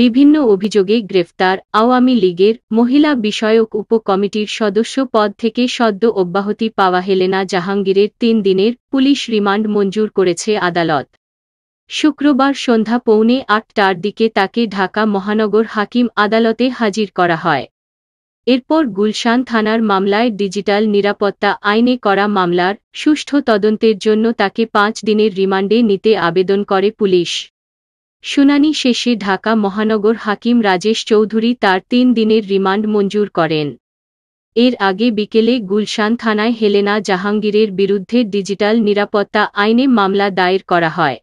বিভিন্ন অভিযোগে গ্রেফতার আওয়ামী লীগের মহিলা বিষয়ক উপকমিটির সদস্য পদ থেকে সদ্য অব্যাহতি পাওয়া হেলেনা জাহাঙ্গীরের তিন দিনের পুলিশ রিমান্ড মঞ্জুর করেছে আদালত শুক্রবার সন্ধ্যা পৌনে আটটার দিকে তাকে ঢাকা মহানগর হাকিম আদালতে হাজির করা হয় এরপর গুলশান থানার মামলায় ডিজিটাল নিরাপত্তা আইনে করা মামলার সুষ্ঠু তদন্তের জন্য তাকে পাঁচ দিনের রিমান্ডে নিতে আবেদন করে পুলিশ শুনানি শেষে ঢাকা মহানগর হাকিম রাজেশ চৌধুরী তার তিন দিনের রিমান্ড মঞ্জুর করেন এর আগে বিকেলে গুলশান থানায় হেলেনা জাহাঙ্গীরের বিরুদ্ধে ডিজিটাল নিরাপত্তা আইনে মামলা দায়ের করা হয়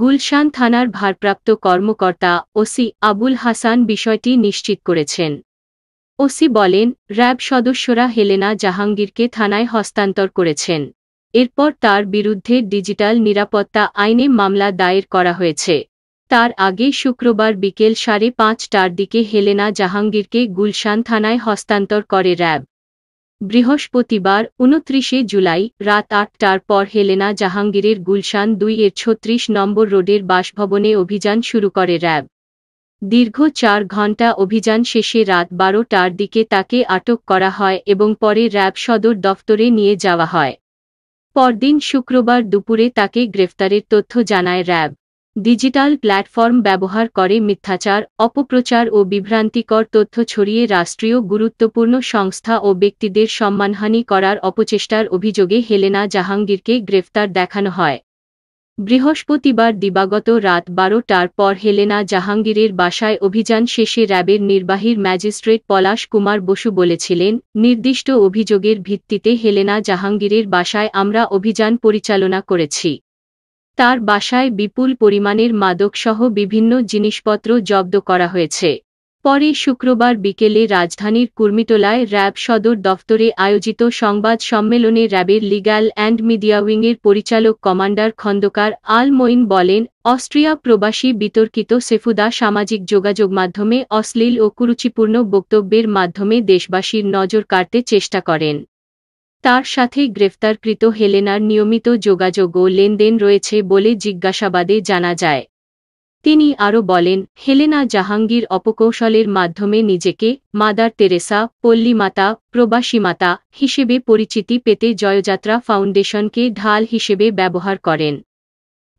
গুলশান থানার ভারপ্রাপ্ত কর্মকর্তা ওসি আবুল হাসান বিষয়টি নিশ্চিত করেছেন ওসি বলেন র্যাব সদস্যরা হেলেনা জাহাঙ্গীরকে থানায় হস্তান্তর করেছেন এরপর তার বিরুদ্ধে ডিজিটাল নিরাপত্তা আইনে মামলা দায়ের করা হয়েছে তার আগে শুক্রবার বিকেল সাড়ে পাঁচটার দিকে হেলেনা জাহাঙ্গীরকে গুলশান থানায় হস্তান্তর করে র্যাব বৃহস্পতিবার উনত্রিশে জুলাই রাত আটটার পর হেলেনা জাহাঙ্গীরের গুলশান দুই এর ছত্রিশ নম্বর রোডের বাসভবনে অভিযান শুরু করে র্যাব দীর্ঘ চার ঘণ্টা অভিযান শেষে রাত বারোটার দিকে তাকে আটক করা হয় এবং পরে র্যাব সদর দফতরে নিয়ে যাওয়া হয় পরদিন শুক্রবার দুপুরে তাকে গ্রেফতারের তথ্য জানায় র্যাব ডিজিটাল প্ল্যাটফর্ম ব্যবহার করে মিথ্যাচার অপপ্রচার ও বিভ্রান্তিকর তথ্য ছড়িয়ে রাষ্ট্রীয় গুরুত্বপূর্ণ সংস্থা ও ব্যক্তিদের সম্মানহানি করার অপচেষ্টার অভিযোগে হেলেনা জাহাঙ্গীরকে গ্রেফতার দেখানো হয় বৃহস্পতিবার দিবাগত রাত বারোটার পর হেলেনা জাহাঙ্গীরের বাসায় অভিযান শেষে র্যাবের নির্বাহীর ম্যাজিস্ট্রেট পলাশ কুমার বসু বলেছিলেন নির্দিষ্ট অভিযোগের ভিত্তিতে হেলেনা জাহাঙ্গীরের বাসায় আমরা অভিযান পরিচালনা করেছি তার বাসায় বিপুল পরিমাণের মাদকসহ বিভিন্ন জিনিসপত্র জব্দ করা হয়েছে পরে শুক্রবার বিকেলে রাজধানীর কুর্মিটোলায় র্যাব সদর দফতরে আয়োজিত সংবাদ সম্মেলনে র্যাবের লিগ্যাল অ্যান্ড মিডিয়া উইংয়ের পরিচালক কমান্ডার খন্দকার আল মইন বলেন অস্ট্রিয়া প্রবাসী বিতর্কিত সেফুদা সামাজিক যোগাযোগ মাধ্যমে অশ্লীল ও কুরুচিপূর্ণ বক্তব্যের মাধ্যমে দেশবাসীর নজর কাড়তে চেষ্টা করেন তার সাথে গ্রেফতারকৃত হেলেনার নিয়মিত যোগাযোগ ও লেনদেন রয়েছে বলে জিজ্ঞাসাবাদে জানা যায় তিনি আরও বলেন হেলেনা জাহাঙ্গীর অপকৌশলের মাধ্যমে নিজেকে মাদার তেরেসা পল্লীমাতা প্রবাসীমাতা হিসেবে পরিচিতি পেতে জয়যাত্রা ফাউন্ডেশনকে ঢাল হিসেবে ব্যবহার করেন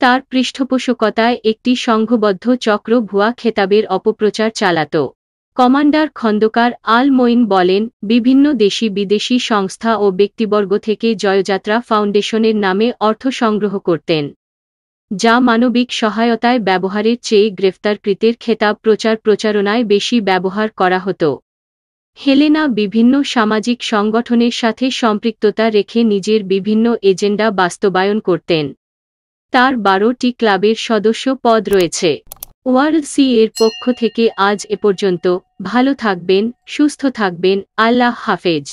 তার পৃষ্ঠপোষকতায় একটি সংঘবদ্ধ চক্র ভুয়া খেতাবের অপপ্রচার চালাত কমান্ডার খন্দকার আল মঈন বলেন বিভিন্ন দেশি বিদেশি সংস্থা ও ব্যক্তিবর্গ থেকে জয়যাত্রা ফাউন্ডেশনের নামে অর্থ সংগ্রহ করতেন যা মানবিক সহায়তায় ব্যবহারের চেয়ে গ্রেফতারকৃতের খেতাব প্রচার প্রচারণায় বেশি ব্যবহার করা হতো হেলেনা বিভিন্ন সামাজিক সংগঠনের সাথে সম্পৃক্ততা রেখে নিজের বিভিন্ন এজেন্ডা বাস্তবায়ন করতেন তার বারোটি ক্লাবের সদস্য পদ রয়েছে ওয়ারসি এর পক্ষ থেকে আজ এ পর্যন্ত ভালো থাকবেন সুস্থ থাকবেন আল্লাহ হাফেজ